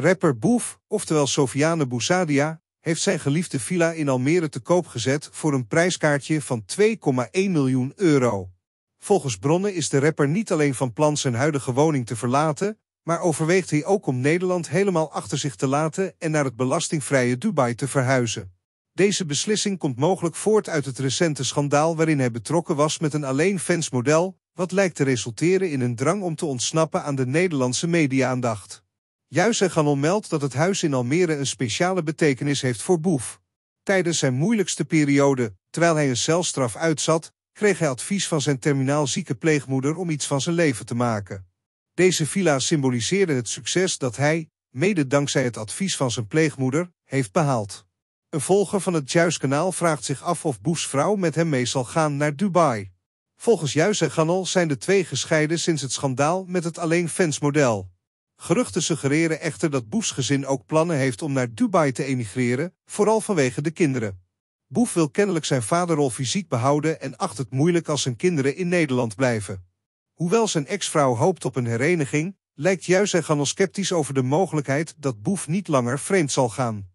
Rapper Boef, oftewel Sofiane Boussadia, heeft zijn geliefde villa in Almere te koop gezet voor een prijskaartje van 2,1 miljoen euro. Volgens bronnen is de rapper niet alleen van plan zijn huidige woning te verlaten, maar overweegt hij ook om Nederland helemaal achter zich te laten en naar het belastingvrije Dubai te verhuizen. Deze beslissing komt mogelijk voort uit het recente schandaal waarin hij betrokken was met een alleenfansmodel, wat lijkt te resulteren in een drang om te ontsnappen aan de Nederlandse media-aandacht. Ganol meldt dat het huis in Almere een speciale betekenis heeft voor Boef. Tijdens zijn moeilijkste periode, terwijl hij een celstraf uitzat, kreeg hij advies van zijn terminaal zieke pleegmoeder om iets van zijn leven te maken. Deze villa symboliseerde het succes dat hij, mede dankzij het advies van zijn pleegmoeder, heeft behaald. Een volger van het kanaal vraagt zich af of Boefs vrouw met hem mee zal gaan naar Dubai. Volgens Juis en Ganol zijn de twee gescheiden sinds het schandaal met het alleen-fans-model. Geruchten suggereren echter dat Boefs gezin ook plannen heeft om naar Dubai te emigreren, vooral vanwege de kinderen. Boef wil kennelijk zijn vaderrol fysiek behouden en acht het moeilijk als zijn kinderen in Nederland blijven. Hoewel zijn ex-vrouw hoopt op een hereniging, lijkt juist hij sceptisch over de mogelijkheid dat Boef niet langer vreemd zal gaan.